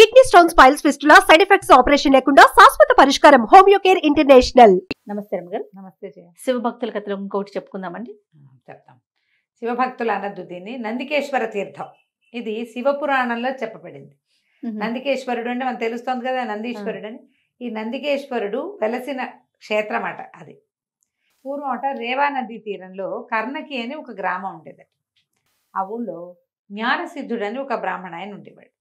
kidney stone piles fistula side effects operation లేకుండా శాశ్వత పరిష్కారం కేర్ ఇంటర్నేషనల్ నమస్తే గారు నమస్తే శివభక్తుల కథలు ఇంకొకటి చెప్పుకుందామండి చెప్తాం శివభక్తులు అనద్దు దీన్ని నందికేశ్వర తీర్థం ఇది శివపురాణంలో చెప్పబడింది నందికేశ్వరుడు అంటే మనకు తెలుస్తుంది కదా నందీశ్వరుడు అని ఈ నందికేశ్వరుడు వెలసిన క్షేత్రం అట అది పూర్వం అట రేవా నదీ తీరంలో కర్ణకి అని ఒక గ్రామం ఉండేదట ఆ ఊళ్ళో అని ఒక బ్రాహ్మణ ఆయన ఉండేవాడు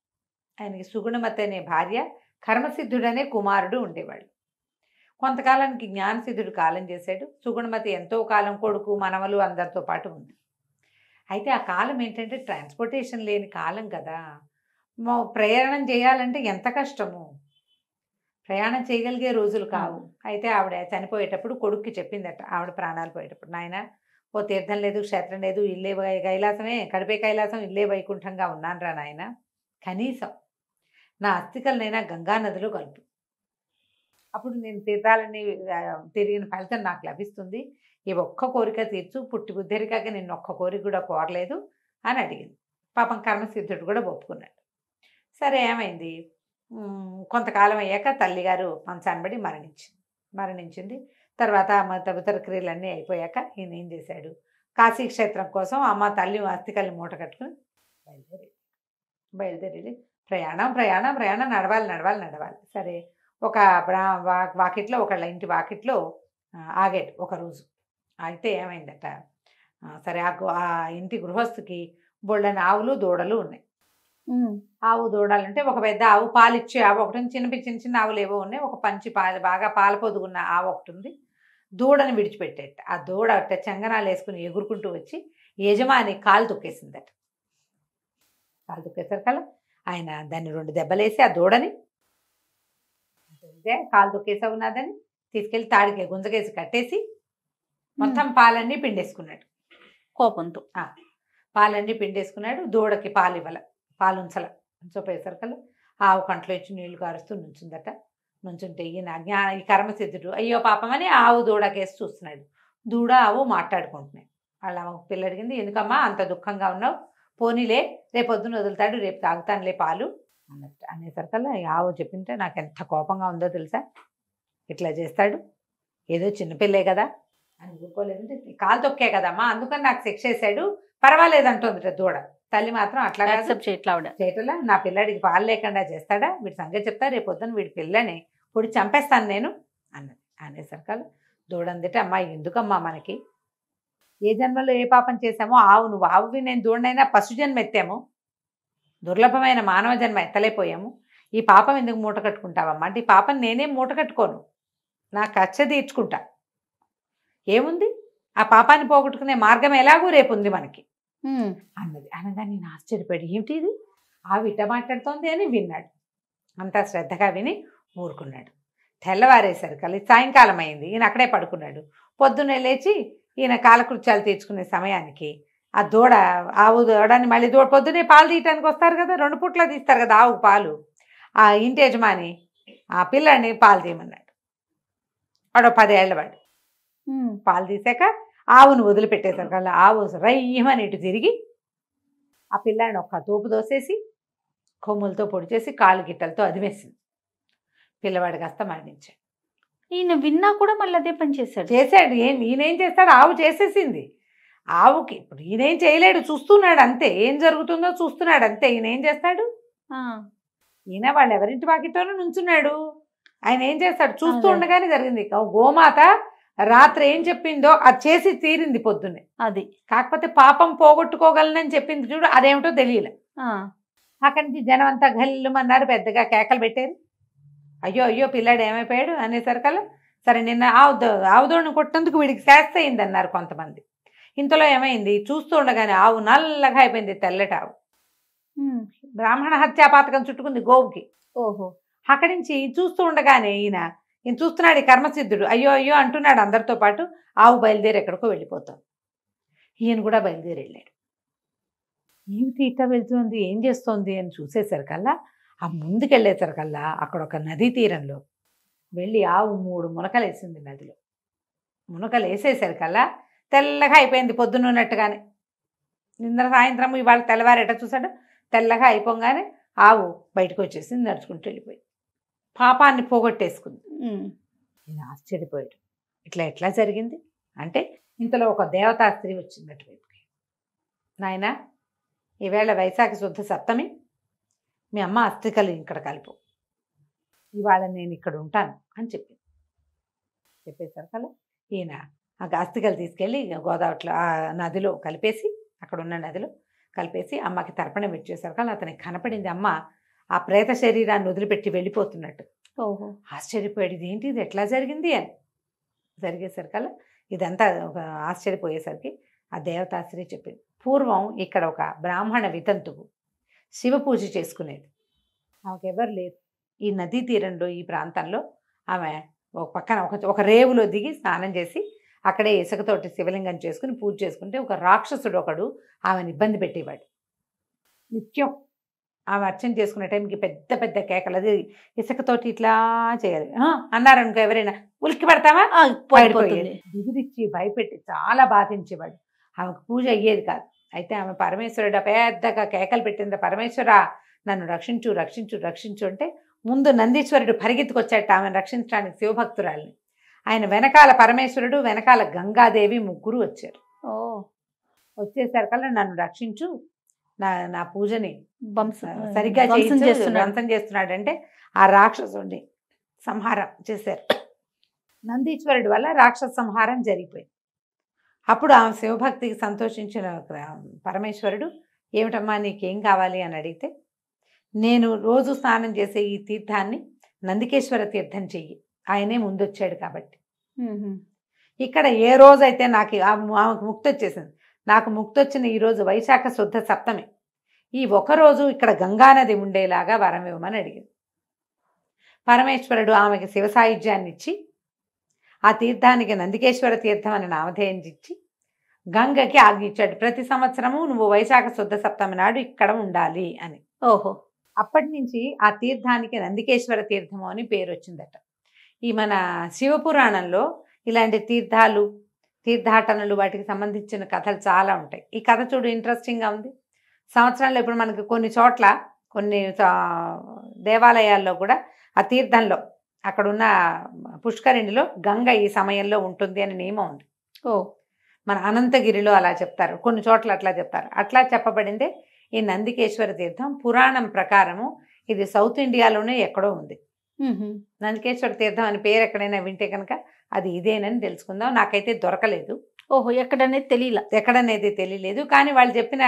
ఆయనకి సుగుణమతి అనే భార్య కర్మసిద్ధుడనే కుమారుడు ఉండేవాడు కొంతకాలానికి జ్ఞానసిద్ధుడు కాలం చేశాడు సుగుణమతి ఎంతో కాలం కొడుకు మనవలు అందరితో పాటు ఉంది అయితే ఆ కాలం ఏంటంటే ట్రాన్స్పోర్టేషన్ లేని కాలం కదా ప్రయాణం చేయాలంటే ఎంత కష్టము ప్రయాణం చేయగలిగే రోజులు కావు అయితే ఆవిడ చనిపోయేటప్పుడు కొడుక్కి చెప్పిందట ఆవిడ ప్రాణాలు పోయేటప్పుడు నాయన ఓ తీర్థం లేదు క్షేత్రం లేదు ఇల్లే కైలాసమే కడిపే కైలాసం ఇల్లే వైకుంఠంగా ఉన్నాను రా నాయన కనీసం నా అస్థికలనైనా గంగానదిలో కలుపు అప్పుడు నేను తీర్థాలని తిరిగిన ఫలితం నాకు లభిస్తుంది ఈ ఒక్క కోరిక తీర్చు పుట్టి బుద్ధరికాక నేను ఒక్క కోరిక కూడా కోరలేదు అని అడిగింది పాపం కర్మసిద్ధుడు కూడా ఒప్పుకున్నాడు సరే ఏమైంది కొంతకాలం అయ్యాక తల్లిగారు మంచాన్ని మరణించింది మరణించింది తర్వాత తదితర క్రియలన్నీ అయిపోయాక ఈయన ఏం చేశాడు కాశీక్షేత్రం కోసం అమ్మ తల్లి అస్థికల్ని మూట కట్టుకుని బయలుదేరి బయలుదేరి ప్రయాణం ప్రయాణం ప్రయాణం నడవాలి నడవాలి నడవాలి సరే ఒక వాకిట్లో ఒకళ్ళ ఇంటి వాకిట్లో ఆగాడు ఒకరోజు అయితే ఏమైందట సరే ఆ ఇంటి గృహస్థుకి బొళ్ళని ఆవులు దూడలు ఉన్నాయి ఆవు దూడాలంటే ఒక పెద్ద ఆవు పాలు ఇచ్చే ఆవు ఒకటి చిన్న చిన్న చిన్న ఆవులు ఏవో ఉన్నాయి ఒక పంచి పాలు బాగా పాలు పొదుగున్న ఆవు ఒకటి ఉంది దూడని విడిచిపెట్టేట ఆ దూడ అట్ట చంగనాలు వేసుకుని ఎగురుకుంటూ వచ్చి యజమాని కాలు తొక్కేసిందట కాలు తొక్కేసారు కదా ఆయన దాన్ని రెండు దెబ్బలేసి ఆ దూడని కాలు దొక్కేసా ఉన్నదని తీసుకెళ్ళి తాడికే గుంజకేసి కట్టేసి మొత్తం పాలన్నీ పిండేసుకున్నాడు కోపంతో పాలన్నీ పిండేసుకున్నాడు దూడకి పాలు ఇవ్వాల పాలు ఉంచల ఉంచపోయేసరికలు ఆవు కంట్లో ఇచ్చి నీళ్లు కారుస్తూ నుంచుందట నుంచుంటే ఈయన జ్ఞా ఈ కర్మసిద్ధుడు అయ్యో పాపమని ఆవు దూడకేసి చూస్తున్నాడు దూడ ఆవు మాట్లాడుకుంటున్నాయి వాళ్ళ పిల్ల అడిగింది ఎందుకమ్మా అంత దుఃఖంగా ఉన్నావు పోనీలే రేపొద్దున వదులుతాడు రేపు తాగుతానులే పాలు అన్నట్టు అనేసరికల్లా ఆవు చెప్పింటే నాకు ఎంత కోపంగా ఉందో తెలుసా ఇట్లా చేస్తాడు ఏదో చిన్నపిల్లే కదా అని ఊరుకోలేదంటే కాలు తొక్కే కదమ్మా అందుకని నాకు శిక్ష చేశాడు అంటుంది దూడ తల్లి మాత్రం అట్లా చేయటం నా పిల్లాడికి పాలు లేకుండా చేస్తాడా వీడి సంగతి చెప్తా రేపు పొద్దున వీడి పిల్లని పొడి చంపేస్తాను నేను అన్నది అనేసరికల్లా దూడందిటే అమ్మా ఎందుకమ్మా మనకి ఏ జన్మలో ఏ పాపం చేశామో ఆవు నువ్వు ఆవువి నేను దూడనైనా పశు జన్మ ఎత్తాము దుర్లభమైన మానవ జన్మ ఎత్తలేపోయాము ఈ పాపం ఎందుకు మూట కట్టుకుంటావమ్మా అంటే ఈ పాపం నేనేం మూట కట్టుకోను నా కచ్చ తీర్చుకుంటా ఏముంది ఆ పాపాన్ని పోగొట్టుకునే మార్గం ఎలాగూ రేపు ఉంది మనకి అన్నది అనగా నేను ఆశ్చర్యపడి ఏమిటి ఇది ఆవిట మాట్లాడుతోంది అని విన్నాడు అంతా శ్రద్ధగా విని ఊరుకున్నాడు కలిసి సాయంకాలం అయింది ఈయన అక్కడే పడుకున్నాడు పొద్దున్నే లేచి ఈయన కాలకృత్యాలు తీర్చుకునే సమయానికి ఆ దూడ ఆవు దూడని మళ్ళీ దూడ పొద్దునే పాలు తీయటానికి వస్తారు కదా రెండు పుట్ల తీస్తారు కదా ఆవు పాలు ఆ ఇంటి యజమాని ఆ పిల్లాడిని పాలు తీయమన్నాడు వాడు పదేళ్లవాడు పాలు తీసాక ఆవును వదిలిపెట్టేశారు కదా ఆవు రయ్యమని ఇటు తిరిగి ఆ పిల్లాడిని ఒక్క తోపు దోసేసి కొమ్ములతో పొడిచేసి కాలు గిట్టలతో అదిమేసింది పిల్లవాడికి కాస్త మరణించాడు ఈయన విన్నా కూడా మళ్ళీ అదే పని చేశాడు చేశాడు ఏం ఈయనేం చేస్తాడు ఆవు చేసేసింది ఆవుకి ఇప్పుడు ఈయనేం చేయలేడు చూస్తున్నాడు అంతే ఏం జరుగుతుందో చూస్తున్నాడు అంతే ఈయన ఏం చేస్తాడు ఈయన వాళ్ళు ఎవరింటి వాకిట్లోనూ నుంచున్నాడు ఆయన ఏం చేస్తాడు చూస్తూ ఉండగానే జరిగింది గోమాత రాత్రి ఏం చెప్పిందో అది చేసి తీరింది పొద్దున్నే అది కాకపోతే పాపం పోగొట్టుకోగలనని చెప్పింది చూడు అదేమిటో తెలియలే అక్కడి నుంచి జనం అంతా గల్లుమన్నారు పెద్దగా కేకలు పెట్టారు అయ్యో అయ్యో పిల్లాడు ఏమైపోయాడు అనేసరికల్లా సరే నిన్న ఆవుద ఆవుదోడిని కొట్టేందుకు వీడికి శాస్త అయింది అన్నారు కొంతమంది ఇంతలో ఏమైంది చూస్తూ ఉండగానే ఆవు నల్లగా అయిపోయింది తెల్లటి ఆవు బ్రాహ్మణ హత్యాపాతకం చుట్టుకుంది గోవుకి ఓహో అక్కడి నుంచి చూస్తూ ఉండగానే ఈయన ఈయన చూస్తున్నాడు కర్మసిద్ధుడు అయ్యో అయ్యో అంటున్నాడు అందరితో పాటు ఆవు బయలుదేరి ఎక్కడికో వెళ్ళిపోతాం ఈయన కూడా బయలుదేరి వెళ్ళాడు ఏమిటి ఇట్లా వెళ్తుంది ఏం చేస్తోంది అని చూసేసరికల్లా ఆ ముందుకెళ్ళేసరికల్లా అక్కడ ఒక నదీ తీరంలో వెళ్ళి ఆవు మూడు మునకలు వేసింది నదిలో మునకలు వేసేసరికల్లా తెల్లగా అయిపోయింది పొద్దున్నట్టుగానే నిన్న సాయంత్రం ఇవాళ తెల్లవారేట చూశాడు తెల్లగా అయిపోగానే ఆవు బయటకు వచ్చేసింది నడుచుకుంటూ వెళ్ళిపోయి పాపాన్ని పోగొట్టేసుకుంది నేను ఆశ్చర్యపోయాడు ఇట్లా ఎట్లా జరిగింది అంటే ఇంతలో ఒక దేవతా స్త్రీ వచ్చింది నాయన ఈవేళ వైశాఖ శుద్ధ సప్తమి మీ అమ్మ అస్థికలు ఇక్కడ కలిపి ఇవాళ నేను ఇక్కడ ఉంటాను అని చెప్పింది చెప్పేసరికి అలా ఈయన ఆ అస్థికలు తీసుకెళ్ళి గోదావరిలో ఆ నదిలో కలిపేసి అక్కడ ఉన్న నదిలో కలిపేసి అమ్మకి తర్పణం ఇచ్చేసరికి అతనికి కనపడింది అమ్మ ఆ ప్రేత శరీరాన్ని వదిలిపెట్టి వెళ్ళిపోతున్నట్టు ఆశ్చర్యపోయాడు ఇది ఏంటి ఇది ఎట్లా జరిగింది అని జరిగేసరికల్లా ఇదంతా ఒక ఆశ్చర్యపోయేసరికి ఆ దేవతాశ్రీ చెప్పింది పూర్వం ఇక్కడ ఒక బ్రాహ్మణ వితంతువు శివ పూజ చేసుకునేది ఆమెకెవరు లేరు ఈ నదీ తీరంలో ఈ ప్రాంతంలో ఆమె ఒక పక్కన ఒక ఒక రేవులో దిగి స్నానం చేసి అక్కడే ఇసుకతోటి శివలింగం చేసుకుని పూజ చేసుకుంటే ఒక రాక్షసుడు ఒకడు ఆమెను ఇబ్బంది పెట్టేవాడు నిత్యం ఆమె అర్చన చేసుకునే టైంకి పెద్ద పెద్ద కేకలు అది ఇసుకతోటి ఇట్లా చేయాలి అన్నారనుకో ఎవరైనా ఉలికి పడతామా పడిపోయేది భయపెట్టి చాలా బాధించేవాడు ఆమెకు పూజ అయ్యేది కాదు అయితే ఆమె పరమేశ్వరుడు పెద్దగా కేకలు పెట్టింది పరమేశ్వర నన్ను రక్షించు రక్షించు రక్షించు అంటే ముందు నందీశ్వరుడు పరిగెత్తుకొచ్చాట ఆమెను రక్షించడానికి శివభక్తురాల్ని ఆయన వెనకాల పరమేశ్వరుడు వెనకాల గంగాదేవి ముగ్గురు వచ్చారు ఓ వచ్చేసరికల్లా నన్ను రక్షించు నా నా పూజని సరిగ్గా చేస్తున్నాడు చేస్తున్నాడంటే ఆ రాక్షసుడిని సంహారం చేశారు నందీశ్వరుడు వల్ల రాక్షస సంహారం జరిగిపోయింది అప్పుడు ఆ శివభక్తికి సంతోషించిన పరమేశ్వరుడు ఏమిటమ్మా నీకేం కావాలి అని అడిగితే నేను రోజు స్నానం చేసే ఈ తీర్థాన్ని నందికేశ్వర తీర్థం చెయ్యి ఆయనే ముందొచ్చాడు కాబట్టి ఇక్కడ ఏ రోజైతే నాకు ఆమెకు ముక్తి వచ్చేసింది నాకు ముక్తి వచ్చిన ఈరోజు వైశాఖ శుద్ధ సప్తమి ఈ ఒకరోజు ఇక్కడ గంగానది ఉండేలాగా వరం ఇవ్వమని అడిగింది పరమేశ్వరుడు ఆమెకి శివ ఇచ్చి ఆ తీర్థానికి నందికేశ్వర తీర్థం అని నామధేయం ఇచ్చి గంగకి ఆజ్ఞిచ్చాడు ప్రతి సంవత్సరము నువ్వు వైశాఖ శుద్ధ సప్తమి నాడు ఇక్కడ ఉండాలి అని ఓహో అప్పటి నుంచి ఆ తీర్థానికి నందికేశ్వర తీర్థము అని పేరు వచ్చిందట ఈ మన శివపురాణంలో ఇలాంటి తీర్థాలు తీర్థాటనలు వాటికి సంబంధించిన కథలు చాలా ఉంటాయి ఈ కథ చూడు ఇంట్రెస్టింగ్గా ఉంది సంవత్సరంలో ఇప్పుడు మనకి కొన్ని చోట్ల కొన్ని దేవాలయాల్లో కూడా ఆ తీర్థంలో అక్కడున్న పుష్కరిణిలో గంగ ఈ సమయంలో ఉంటుంది అని నియమం ఉంది ఓ మన అనంతగిరిలో అలా చెప్తారు కొన్ని చోట్ల అట్లా చెప్తారు అట్లా చెప్పబడిందే ఈ నందికేశ్వర తీర్థం పురాణం ప్రకారము ఇది సౌత్ ఇండియాలోనే ఎక్కడో ఉంది నందికేశ్వర తీర్థం అని పేరు ఎక్కడైనా వింటే కనుక అది ఇదేనని తెలుసుకుందాం నాకైతే దొరకలేదు ఓహో ఎక్కడనేది తెలియలే ఎక్కడనేది తెలియలేదు కానీ వాళ్ళు చెప్పిన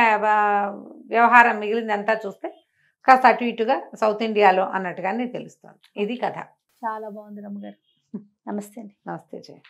వ్యవహారం మిగిలిందంతా చూస్తే కాస్త అటు ఇటుగా సౌత్ ఇండియాలో అన్నట్టుగానే తెలుస్తుంది ఇది కథ చాలా బాగుంది రమ్మ గారు నమస్తే అండి నమస్తే జయ